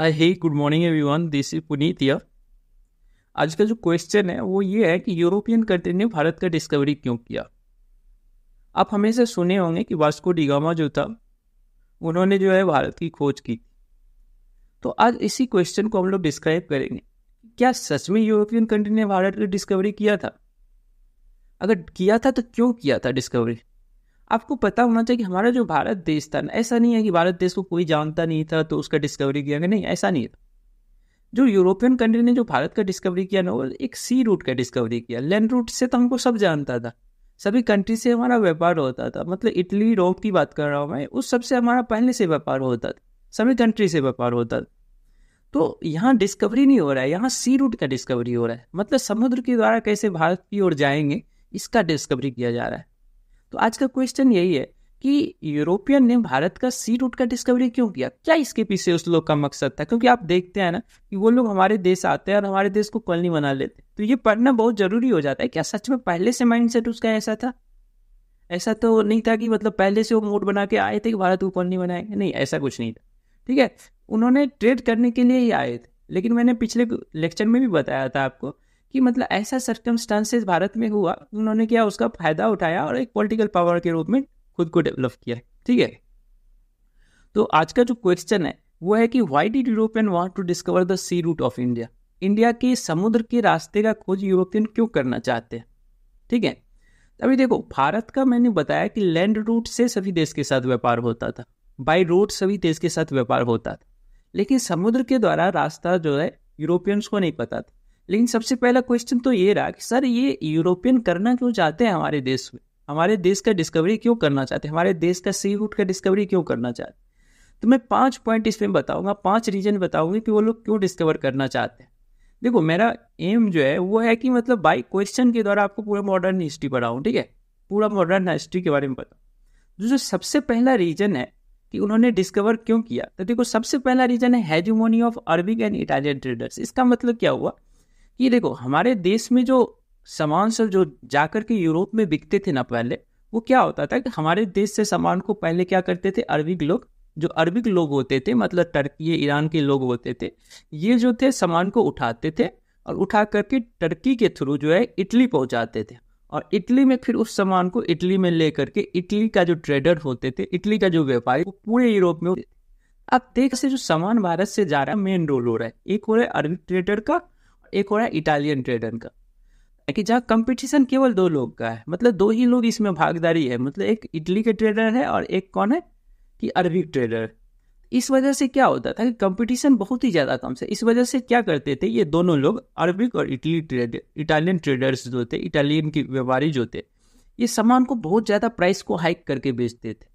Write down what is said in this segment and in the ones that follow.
Hi hey good morning everyone this is Puneet here आज का जो क्वेश्चन है वो ये है कि यूरोपियन कंट्री ने भारत का डिस्कवरी क्यों किया आप हमेशा सुने होंगे कि वास्को डिगामा जो था उन्होंने जो है भारत की खोज की तो आज इसी क्वेश्चन को हम लोग डिस्क्राइब करेंगे क्या सच में यूरोपियन कंट्री ने भारत की डिस्कवरी किया था अगर किया था तो क्यों किया था डिस्कवरी आपको पता होना चाहिए कि हमारा जो भारत देश था ना ऐसा नहीं है कि भारत देश को कोई जानता नहीं था तो उसका डिस्कवरी किया गया नहीं ऐसा नहीं था जो यूरोपियन कंट्री ने जो भारत का डिस्कवरी किया ना वो एक सी रूट का डिस्कवरी किया लैंड रूट से तो हमको सब जानता था सभी कंट्री से हमारा व्यापार होता था मतलब इटली रोम की बात कर रहा हूँ मैं उस सबसे हमारा पहले से व्यापार होता था सभी कंट्री से व्यापार होता था तो यहाँ डिस्कवरी नहीं हो रहा है यहाँ सी रूट का डिस्कवरी हो रहा है मतलब समुद्र के द्वारा कैसे भारत की ओर जाएंगे इसका डिस्कवरी किया जा रहा है तो आज का क्वेश्चन यही है कि यूरोपियन ने भारत का सी रूट का डिस्कवरी क्यों किया क्या इसके पीछे उस लोग का मकसद था क्योंकि आप देखते हैं ना कि वो लोग हमारे देश आते हैं और हमारे देश को कॉलोनी बना लेते हैं तो ये पढ़ना बहुत जरूरी हो जाता है क्या सच में पहले से माइंडसेट उसका ऐसा था ऐसा तो नहीं था कि मतलब पहले से वो मूड बना के आए थे कि भारत को कॉलोनी बनाएंगे नहीं ऐसा कुछ नहीं था ठीक है उन्होंने ट्रेड करने के लिए ही आए थे लेकिन मैंने पिछले लेक्चर में भी बताया था आपको कि मतलब ऐसा सर्कमस्टांसेस भारत में हुआ उन्होंने क्या उसका फायदा उठाया और एक पॉलिटिकल पावर के रूप में खुद को डेवलप किया ठीक है तो आज का जो क्वेश्चन है वो है कि why did European want to discover the sea route of India India के समुद्र के रास्ते का खोज यूरोपियन क्यों करना चाहते हैं ठीक है अभी देखो भारत का मैंने बताया कि लैंड रूट से सभी देश के साथ व्यापार होता था बाई रोड सभी देश के साथ व्यापार होता था लेकिन समुद्र के द्वारा रास्ता जो है यूरोपियंस को नहीं पता था लेकिन सबसे पहला क्वेश्चन तो ये रहा कि सर ये यूरोपियन करना क्यों चाहते हैं हमारे देश में हमारे देश का डिस्कवरी क्यों करना चाहते हैं हमारे देश का सी फूड का डिस्कवरी क्यों करना चाहते हैं तो मैं पांच पॉइंट इसमें बताऊंगा पांच रीजन बताऊंगा कि वो लोग क्यों डिस्कवर करना चाहते हैं देखो मेरा एम जो है वो है कि मतलब बाई क्वेश्चन के द्वारा आपको पूरा मॉडर्न हिस्ट्री पढ़ाऊँ ठीक है पूरा मॉडर्न हिस्ट्री के बारे में बताऊँ जो जो सबसे पहला रीजन है कि उन्होंने डिस्कवर क्यों किया तो देखो सबसे पहला रीजन है hegemony of Arabic and Italian traders इसका मतलब क्या हुआ ये देखो हमारे देश में जो सामान सब जो जाकर के यूरोप में बिकते थे ना पहले वो क्या होता था कि हमारे देश से सामान को पहले क्या करते थे अरबिक लोग जो अरबिक लोग होते थे मतलब टर्की ईरान के लोग होते थे ये जो थे सामान को उठाते थे और उठा करके टर्की के थ्रू जो है इटली पहुंचाते थे और इटली में फिर उस सामान को इटली में लेकर के इटली का जो ट्रेडर होते थे इटली का जो व्यापारी वो पूरे यूरोप में अब देख से जो सामान भारत से जा रहा है मेन रोल हो रहा है एक हो रहा है अरबिक ट्रेडर का एक हो रहा है इटालियन ट्रेडन का कि जहाँ कंपटीशन केवल दो लोग का है मतलब दो ही लोग इसमें भागदारी है मतलब एक इटली के ट्रेडर है और एक कौन है कि अरबिक ट्रेडर इस वजह से क्या होता था कि कंपटीशन बहुत ही ज़्यादा कम से इस वजह से क्या करते थे ये दोनों लोग अरबिक और इटली ट्रेड इटालियन ट्रेडर्स जो थे इटालियन के व्यापारी जो थे ये सामान को बहुत ज़्यादा प्राइस को हाइक करके बेचते थे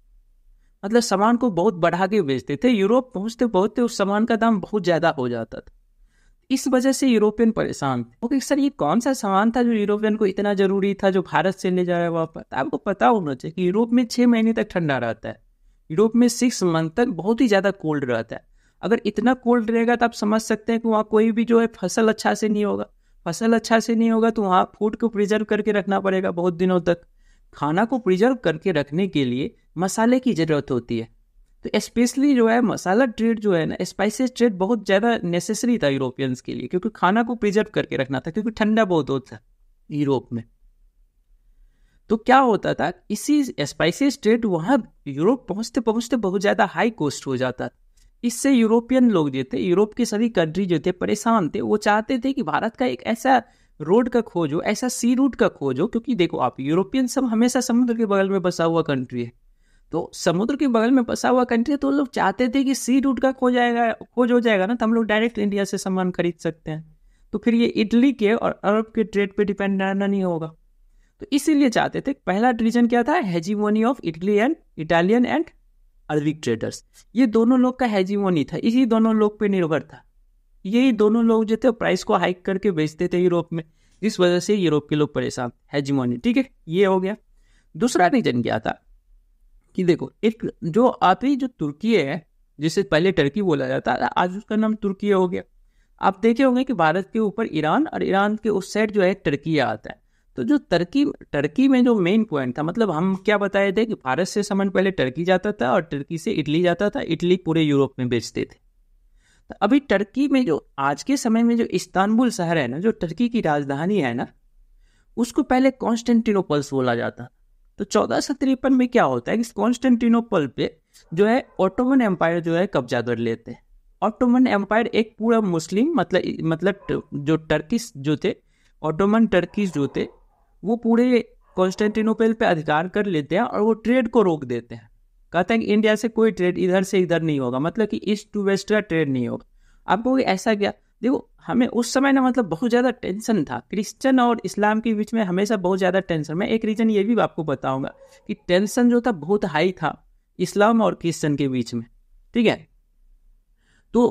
मतलब सामान को बहुत बढ़ा के बेचते थे यूरोप पहुँचते पहुँचते उस सामान का दाम बहुत ज़्यादा हो जाता था इस वजह से यूरोपियन परेशान थे ओके सर ये कौन सा सामान था जो यूरोपियन को इतना जरूरी था जो भारत से ले जा रहा है वहाँ पर आपको पता होना चाहिए कि यूरोप में छः महीने तक ठंडा रहता है यूरोप में सिक्स मंथ तक बहुत ही ज़्यादा कोल्ड रहता है अगर इतना कोल्ड रहेगा तो आप समझ सकते हैं कि वहाँ कोई भी जो है फसल अच्छा से नहीं होगा फसल अच्छा से नहीं होगा तो वहाँ फूड को प्रिजर्व करके रखना पड़ेगा बहुत दिनों तक खाना को प्रिजर्व करके रखने के लिए मसाले की ज़रूरत होती है तो स्पेशली जो है मसाला ट्रेड जो है ना स्पाइसेस ट्रेड बहुत ज़्यादा नेसेसरी था यूरोपियंस के लिए क्योंकि खाना को प्रिजर्व करके रखना था क्योंकि ठंडा बहुत होता था यूरोप में तो क्या होता था इसी स्पाइसेस ट्रेड वहाँ यूरोप पहुँचते पहुँचते बहुत ज़्यादा हाई कॉस्ट हो जाता था इससे यूरोपियन लोग जो थे यूरोप के सभी कंट्री जो थे परेशान थे वो चाहते थे कि भारत का एक ऐसा रोड का खोज हो ऐसा सी रूट का खोज हो क्योंकि देखो आप यूरोपियन सब हमेशा समुद्र के बगल में बसा हुआ कंट्री है तो समुद्र के बगल में बसा हुआ कंट्री है तो लोग चाहते थे कि सी रूट का खो जाएगा खोज हो जाएगा ना तो हम लोग डायरेक्ट इंडिया से सामान खरीद सकते हैं तो फिर ये इटली के और अरब के ट्रेड पे डिपेंड रहना नहीं होगा तो इसीलिए चाहते थे पहला रीजन क्या था hegemony of Italy and Italian and Arabic traders ये दोनों लोग का हेजीमोनी था इसी दोनों लोग पे निर्भर था यही दोनों लोग जो थे प्राइस को हाइक करके बेचते थे यूरोप में जिस वजह से यूरोप के लोग परेशान हेजीमोनी ठीक है ये हो गया दूसरा रीजन क्या था कि देखो एक जो आती जो तुर्की है जिसे पहले टर्की बोला जाता है आज उसका नाम तुर्की हो गया आप देखे होंगे कि भारत के ऊपर ईरान और ईरान के उस साइड जो है टर्की आता है तो जो टर्की टर्की में जो मेन पॉइंट था मतलब हम क्या बताए थे कि भारत से सामान पहले टर्की जाता था और टर्की से इटली जाता था इटली पूरे यूरोप में बेचते थे तो अभी टर्की में जो आज के समय में जो इस्तानबुल शहर है ना जो टर्की की राजधानी है ना उसको पहले कॉन्स्टेंटिनोपल्स बोला जाता तो चौदह सौ तिरपन में क्या होता है कि कॉन्स्टेंटिनोपल पे जो है ऑटोमन एम्पायर जो है कब्जा कर लेते हैं ऑटोमन एम्पायर एक पूरा मुस्लिम मतलब मतलब जो टर्किस जो थे ऑटोमन टर्किस जो थे वो पूरे कॉन्स्टेंटिनोपल पे अधिकार कर लेते हैं और वो ट्रेड को रोक देते हैं कहते हैं कि इंडिया से कोई ट्रेड इधर से इधर नहीं होगा मतलब कि ईस्ट टू वेस्ट का ट्रेड नहीं होगा अब वो ऐसा क्या देखो हमें उस समय ना मतलब बहुत ज़्यादा टेंशन था क्रिश्चियन और इस्लाम के बीच में हमेशा बहुत ज़्यादा टेंशन मैं एक रीज़न ये भी आपको बताऊंगा कि टेंशन जो था बहुत हाई था इस्लाम और क्रिश्चियन के बीच में ठीक है तो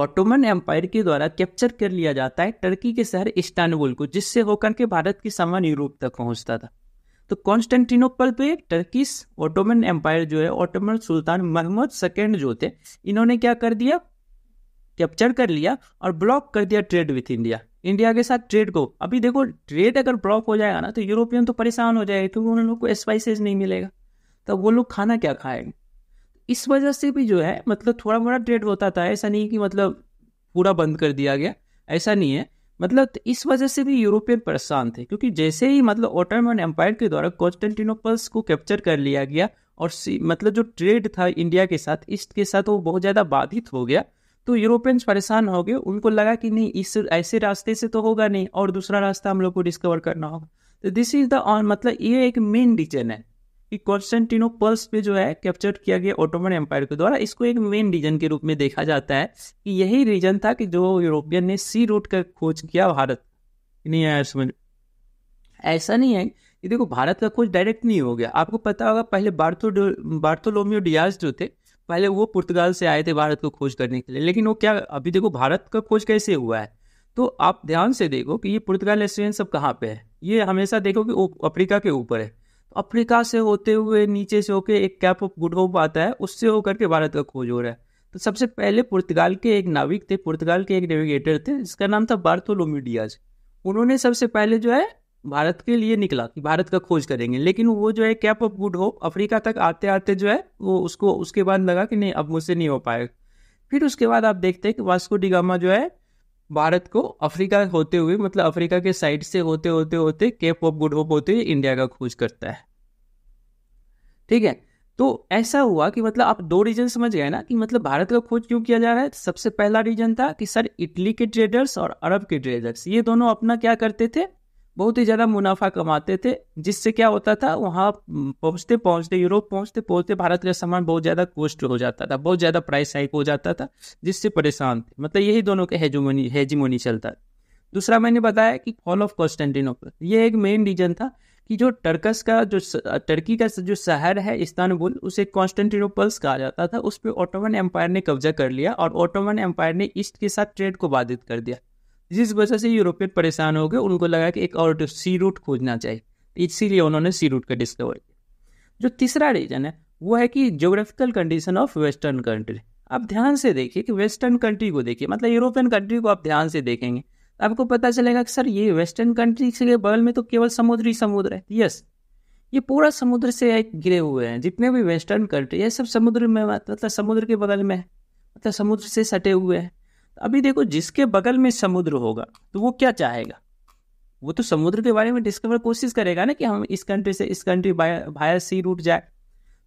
ऑटोमन एम्पायर के द्वारा कैप्चर कर लिया जाता है टर्की के शहर इस्तानबुल को जिससे होकर के भारत की सामान यूरोप तक पहुंचता था तो कॉन्स्टेंटिनोपल पे टर्किस ऑटोमन एम्पायर जो है ऑटोमन सुल्तान मोहम्मद सेकेंड जो थे इन्होंने क्या कर दिया कैप्चर कर लिया और ब्लॉक कर दिया ट्रेड विथ इंडिया इंडिया के साथ ट्रेड को अभी देखो ट्रेड अगर ब्लॉक हो जाएगा ना तो यूरोपियन तो परेशान हो जाएगा क्योंकि उन लोग को स्पाइसेज नहीं मिलेगा तो वो लोग खाना क्या खाएंगे इस वजह से भी जो है मतलब थोड़ा मोड़ा ट्रेड होता था ऐसा नहीं कि मतलब पूरा बंद कर दिया गया ऐसा नहीं है मतलब इस वजह से भी यूरोपियन परेशान थे क्योंकि जैसे ही मतलब ओटोमन एम्पायर के द्वारा कॉन्स्टेंटिनोपल्स को कैप्चर कर लिया गया और मतलब जो ट्रेड था इंडिया के साथ ईस्ट के साथ वो बहुत ज़्यादा बाधित हो गया तो यूरोपियंस परेशान हो गए उनको लगा कि नहीं इस ऐसे रास्ते से तो होगा नहीं और दूसरा रास्ता हम लोग को डिस्कवर करना होगा तो दिस इज द मतलब ये एक मेन रीजन है कि कॉन्स्टेंटिनो पल्स पे जो है कैप्चर किया गया ओटोमन एम्पायर के द्वारा इसको एक मेन रीजन के रूप में देखा जाता है कि यही रीजन था कि जो यूरोपियन ने सी रूट का खोज किया भारत नहीं आया समझ ऐसा नहीं है कि देखो भारत का खोज डायरेक्ट नहीं हो गया आपको पता होगा पहले बार्थो बार्थोलोमियो डियाज जो थे पहले वो पुर्तगाल से आए थे भारत को खोज करने के लिए लेकिन वो क्या अभी देखो भारत का खोज कैसे हुआ है तो आप ध्यान से देखो कि ये पुर्तगाल रेस्टोरेंट सब कहाँ पे है ये हमेशा देखो कि अफ्रीका के ऊपर है तो अफ्रीका से होते हुए नीचे से होके एक कैप ऑफ गुड होप आता है उससे होकर के भारत का खोज हो रहा है तो सबसे पहले पुर्तगाल के एक नाविक थे पुर्तगाल के एक नेविगेटर थे जिसका नाम था बार्थोलोमी डियाज उन्होंने सबसे पहले जो है भारत के लिए निकला कि भारत का खोज करेंगे लेकिन वो जो है Cape of Good Hope Africa तक आते आते जो है वो उसको उसके बाद लगा कि नहीं अब मुझसे नहीं हो पाएगा फिर उसके बाद आप देखते हैं कि वास्को डिगामा जो है भारत को अफ्रीका होते हुए मतलब अफ्रीका के साइड से होते होते होते केप ऑफ गुड होप होते हुए इंडिया का खोज करता है ठीक है तो ऐसा हुआ कि मतलब आप दो रीजन समझ गए ना कि मतलब भारत का खोज क्यों किया जा रहा है सबसे पहला रीजन था कि सर इटली के ट्रेडर्स और अरब के ट्रेडर्स ये दोनों अपना क्या करते थे बहुत ही ज़्यादा मुनाफा कमाते थे जिससे क्या होता था वहाँ पहुँचते पहुँचते यूरोप पहुँचते पहुँचते भारत का सामान बहुत ज़्यादा कोस्ट हो जाता था बहुत ज़्यादा प्राइस हाइक हो जाता था जिससे परेशान थे मतलब यही दोनों के हेजोमोनी हेजीमोनी चलता था दूसरा मैंने बताया कि फॉल ऑफ कॉन्स्टेंटिनोपल ये एक मेन रीजन था कि जो टर्कस का जो टर्की का जो शहर है इस्तानबुल उसे कॉन्स्टेंटिनोपल्स कहा जाता था उस पर ऑटोमन एम्पायर ने कब्जा कर लिया और ऑटोमन एम्पायर ने ईस्ट के साथ ट्रेड को बाधित कर दिया जिस वजह से यूरोपियन परेशान हो गए उनको लगा कि एक और सी रूट खोजना चाहिए तो इसीलिए उन्होंने सी रूट का डिस्कवर किया जो तीसरा रीजन है वो है कि geographical condition of western country आप ध्यान से देखिए कि वेस्टर्न कंट्री को देखिए मतलब यूरोपियन कंट्री को आप ध्यान से देखेंगे तो आपको पता चलेगा कि सर ये वेस्टर्न कंट्री के बगल में तो केवल समुद्र ही समुद्र है यस ये पूरा समुद्र से गिरे हुए हैं जितने भी वेस्टर्न कंट्री है सब समुद्र में मतलब समुद्र के बगल में है मतलब समुद्र से सटे हुए हैं अभी देखो जिसके बगल में समुद्र होगा तो वो क्या चाहेगा वो तो समुद्र के बारे में डिस्कवर कोशिश करेगा ना कि हम इस कंट्री से इस कंट्री भाया सी रूट जाए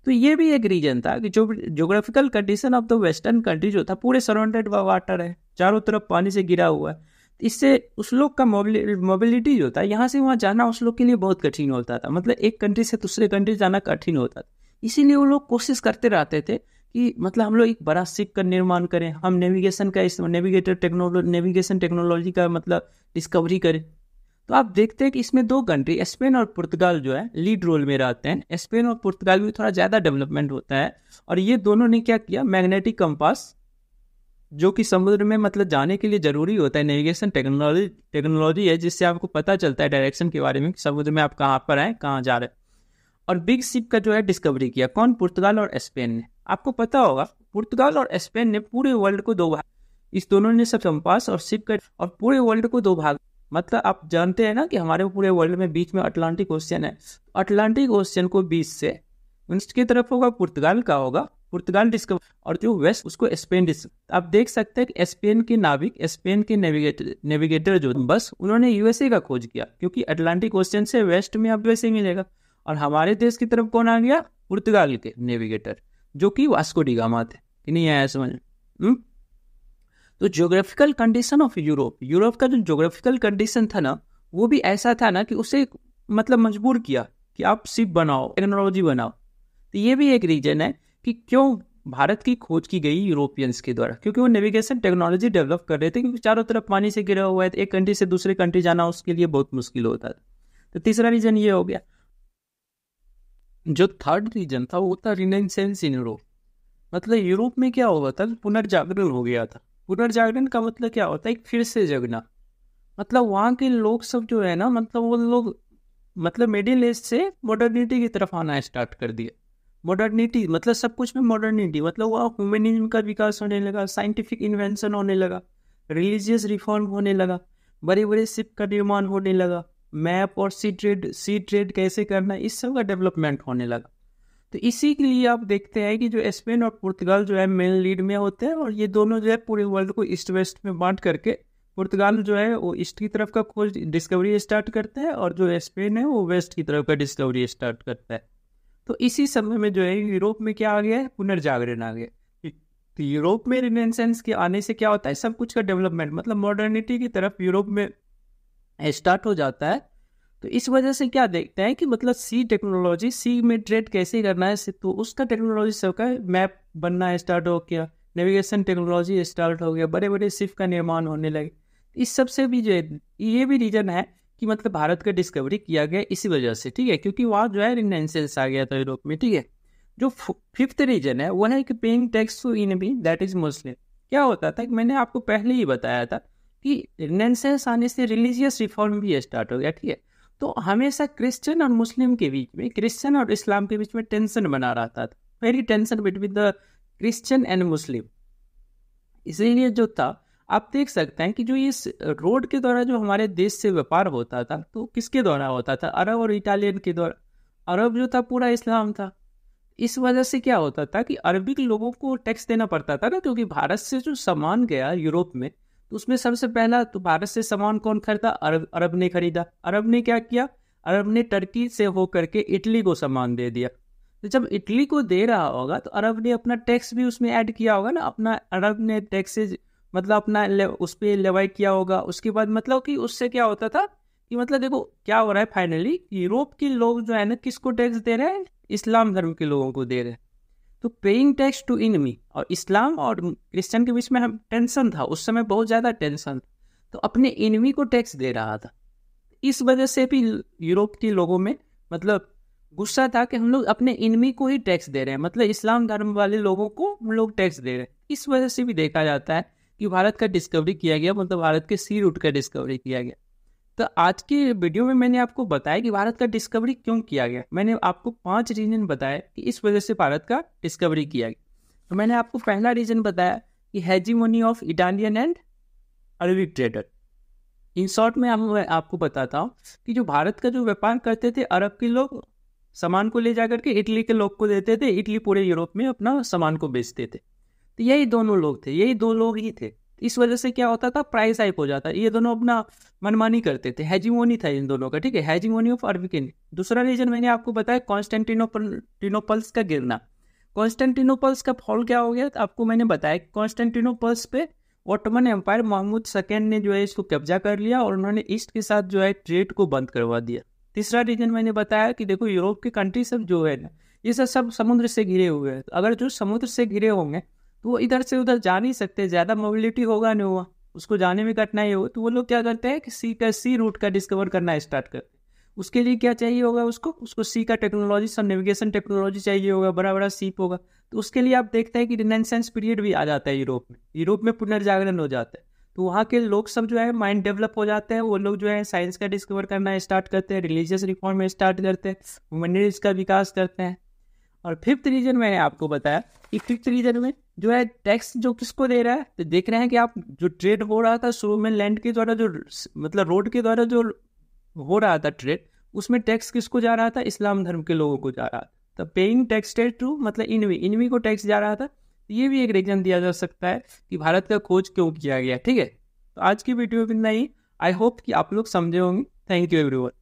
तो ये भी एक रीजन था कि जो geographical condition of the western country जो था पूरे सराउंडेड वा वाटर है चारों तरफ पानी से गिरा हुआ है तो इससे उस लोग का मोबिलिटी जो था यहाँ से वहाँ जाना उस लोग के लिए बहुत कठिन होता था मतलब एक कंट्री से दूसरे कंट्री जाना कठिन होता था इसीलिए वो लोग कोशिश करते रहते थे कि मतलब हम लोग एक बड़ा सीख का निर्माण करें हम नेविगेशन का इस नेविगेटर टेक्नोलॉजी नेविगेशन टेक्नोलॉजी का मतलब डिस्कवरी करें तो आप देखते हैं कि इसमें दो कंट्री स्पेन और पुर्तगाल जो है लीड रोल में रहते हैं स्पेन और पुर्तगाल में थोड़ा ज़्यादा डेवलपमेंट होता है और ये दोनों ने क्या किया मैग्नेटिक कंपास जो कि समुद्र में मतलब जाने के लिए ज़रूरी होता है नेविगेशन टेक्नोलॉजी टेक्नोलॉजी है जिससे आपको पता चलता है डायरेक्शन के बारे में कि समुद्र में आप कहाँ पर आएँ कहाँ जा रहे हैं और बिग सिप का जो है डिस्कवरी किया कौन पुर्तगाल और स्पेन ने आपको पता होगा पुर्तगाल और स्पेन ने पूरे वर्ल्ड को दो भाग इस दोनों ने सब चंपास और सिप का और पूरे वर्ल्ड को दो भाग मतलब आप जानते हैं ना कि हमारे पूरे वर्ल्ड में बीच में अटलांटिक ओशियन है अटलांटिक ओशियन को बीच से ईस्ट की तरफ होगा पुर्तगाल का होगा पुर्तगाल डिस्कवर और जो वेस्ट उसको स्पेन डिस्कवर आप देख सकते हैं कि स्पेन के नाविक स्पेन के नेविगेटर नेविगेटर जो बस उन्होंने यूएसए का खोज किया क्योंकि अटलांटिक ओशियन से वेस्ट में आप वैसे मिलेगा और हमारे देश की तरफ कौन आ गया पुर्तगाल के नेविगेटर जो कि वास्को डिगामा थे कि नहीं आया समझ हम्म? तो geographical condition of Europe Europe का जो ज्योग्राफिकल कंडीशन था ना वो भी ऐसा था ना कि उसे मतलब मजबूर किया कि आप सिप बनाओ टेक्नोलॉजी बनाओ तो ये भी एक रीजन है कि क्यों भारत की खोज की गई यूरोपियंस के द्वारा क्योंकि वो नेविगेशन टेक्नोलॉजी डेवलप कर रहे थे क्योंकि चारों तरफ पानी से गिरा हुआ है एक कंट्री से दूसरे कंट्री जाना उसके लिए बहुत मुश्किल होता था तो तीसरा रीजन ये हो गया जो थर्ड रीजन था वो था रिनेसेंस इन यूरोप मतलब यूरोप में क्या हुआ था पुनर्जागरण हो गया था पुनर्जागरण का मतलब क्या होता है एक फिर से जगना मतलब वहाँ के लोग सब जो है ना मतलब वो लोग मतलब मिडिल एज से मॉडर्निटी की तरफ आना स्टार्ट कर दिया मॉडर्निटी मतलब सब कुछ में मॉडर्निटी मतलब वहाँ ह्यूमनिज्म का विकास होने लगा साइंटिफिक इन्वेंशन होने लगा रिलीजियस रिफॉर्म होने लगा बड़े बड़े शिप का निर्माण होने लगा मैप और सी ट्रेड सी ट्रेड कैसे करना इस सब का डेवलपमेंट होने लगा तो इसी के लिए आप देखते हैं कि जो स्पेन और पुर्तगाल जो है मेन लीड में होते हैं और ये दोनों जो है पूरे वर्ल्ड को ईस्ट वेस्ट में बांट करके पुर्तगाल जो है वो ईस्ट की तरफ का खोज डिस्कवरी स्टार्ट करते हैं और जो स्पेन है वो वेस्ट की तरफ का डिस्कवरी स्टार्ट करता है तो इसी समय में जो है यूरोप में क्या आ गया है पुनर्जागरण आ गया तो यूरोप में रिनेसेंस के आने से क्या होता है सब कुछ का डेवलपमेंट मतलब मॉडर्निटी की तरफ यूरोप में स्टार्ट हो जाता है तो इस वजह से क्या देखते हैं कि मतलब सी टेक्नोलॉजी सी में ट्रेड कैसे करना है तो उसका टेक्नोलॉजी सबका मैप बनना स्टार्ट हो गया नेविगेशन टेक्नोलॉजी स्टार्ट हो गया बड़े बड़े शिप का निर्माण होने लगे इस सबसे भी जो है ये भी रीज़न है कि मतलब भारत का डिस्कवरी किया गया इसी वजह से ठीक है क्योंकि वहाँ जो है रिनाइसेंस आ गया था यूरोप में ठीक है जो फिफ्थ रीजन है वो है कि पेइंग टैक्स टू इन बी दैट इज मुस्लिम क्या होता था कि मैंने आपको पहले ही बताया था कि रेनेसेंस आने से रिलीजियस रिफॉर्म भी स्टार्ट हो गया ठीक है तो हमेशा क्रिश्चियन और मुस्लिम के बीच में क्रिश्चियन और इस्लाम के बीच में टेंशन बना रहता था very tension between the Christian and Muslim इसीलिए जो था आप देख सकते हैं कि जो इस रोड के द्वारा जो हमारे देश से व्यापार होता था तो किसके द्वारा होता था अरब और इटालियन के द्वारा अरब जो था पूरा इस्लाम था इस वजह से क्या होता था कि अरबिक लोगों को टैक्स देना पड़ता था ना क्योंकि भारत से जो सामान गया यूरोप में तो उसमें सबसे पहला तो भारत से सामान कौन खरीदा अरब अरब ने खरीदा अरब ने क्या किया अरब ने टर्की से होकर के इटली को सामान दे दिया तो जब इटली को दे रहा होगा तो अरब ने अपना टैक्स भी उसमें ऐड किया होगा ना अपना अरब ने टैक्सेज मतलब अपना उस पर लेवाई किया होगा उसके बाद मतलब कि उससे क्या होता था कि मतलब देखो क्या हो रहा है फाइनली यूरोप के लोग जो है ना किसको टैक्स दे रहे हैं इस्लाम धर्म के लोगों को दे रहे हैं तो पेइंग टैक्स टू इनमी और इस्लाम और क्रिश्चियन के बीच में हम टेंशन था उस समय बहुत ज़्यादा टेंशन था तो अपने इनमी को टैक्स दे रहा था इस वजह से भी यूरोप के लोगों में मतलब गुस्सा था कि हम लोग अपने इनमी को ही टैक्स दे रहे हैं मतलब इस्लाम धर्म वाले लोगों को हम लोग टैक्स दे रहे हैं इस वजह से भी देखा जाता है कि भारत का डिस्कवरी किया गया मतलब भारत के सी रूट का डिस्कवरी किया गया तो आज के वीडियो में मैंने आपको बताया कि भारत का डिस्कवरी क्यों किया गया मैंने आपको पांच रीजन बताया कि इस वजह से भारत का डिस्कवरी किया गया तो मैंने आपको पहला रीजन बताया कि hegemony of Italian and Arabic trader in short में आप, मैं आपको बताता हूँ कि जो भारत का जो व्यापार करते थे अरब के लोग सामान को ले जा के इटली के लोग को देते थे इटली पूरे यूरोप में अपना सामान को बेचते थे तो यही दोनों लोग थे यही दो लोग ही थे इस वजह से क्या होता था प्राइस हाइप हो जाता ये दोनों अपना मनमानी करते थे हैजिमोनी था इन दोनों का ठीक है हैजिमोनी ऑफ अर्बिकिन दूसरा रीजन मैंने आपको बताया कॉन्स्टेंटिनोपल्स का गिरना कॉन्स्टेंटिनोपल्स का फॉल क्या हो गया आपको मैंने बताया कॉन्स्टेंटिनोपल्स पे ऑटोमन एम्पायर महमूद सेकेंड ने जो है इसको कब्जा कर लिया और उन्होंने ईस्ट के साथ जो है ट्रेड को बंद करवा दिया तीसरा रीजन मैंने बताया कि देखो यूरोप की कंट्री सब जो है ना ये सब सब समुद्र से घिरे हुए हैं तो अगर जो समुद्र से घिरे होंगे तो वो इधर से उधर जा नहीं सकते ज़्यादा मोबिलिटी होगा नहीं हुआ उसको जाने में कठिनाई हो तो वो लोग क्या करते हैं कि सी का सी रूट का डिस्कवर करना स्टार्ट करते उसके लिए क्या चाहिए होगा उसको उसको सी का टेक्नोलॉजी सब नेविगेशन टेक्नोलॉजी चाहिए होगा बड़ा बड़ा सीप होगा तो उसके लिए आप देखते हैं कि रिनेसेंस पीरियड भी आ जाता है यूरोप में यूरोप में पुनर्जागरण हो जाता है तो वहाँ के लोग सब जो है माइंड डेवलप हो जाते हैं वो लोग जो है साइंस का डिस्कवर करना स्टार्ट करते हैं रिलीजियस रिफॉर्म स्टार्ट करते हैं ह्यूमनिटीज का विकास करते हैं और फिफ्थ रीजन मैंने आपको बताया कि फिफ्थ रीजन में जो है टैक्स जो किसको दे रहा है तो देख रहे हैं कि आप जो ट्रेड हो रहा था शुरू में लैंड के द्वारा जो मतलब रोड के द्वारा जो हो रहा था ट्रेड उसमें टैक्स किसको जा रहा था इस्लाम धर्म के लोगों को जा रहा था तो पेइंग टैक्स टेड टू मतलब इनवी इनवी को टैक्स जा रहा था तो ये भी एक रीजन दिया जा सकता है कि भारत का खोज क्यों किया गया ठीक है तो आज की वीडियो में इतना ही आई होप कि आप लोग समझे होंगे थैंक यू एवरीवन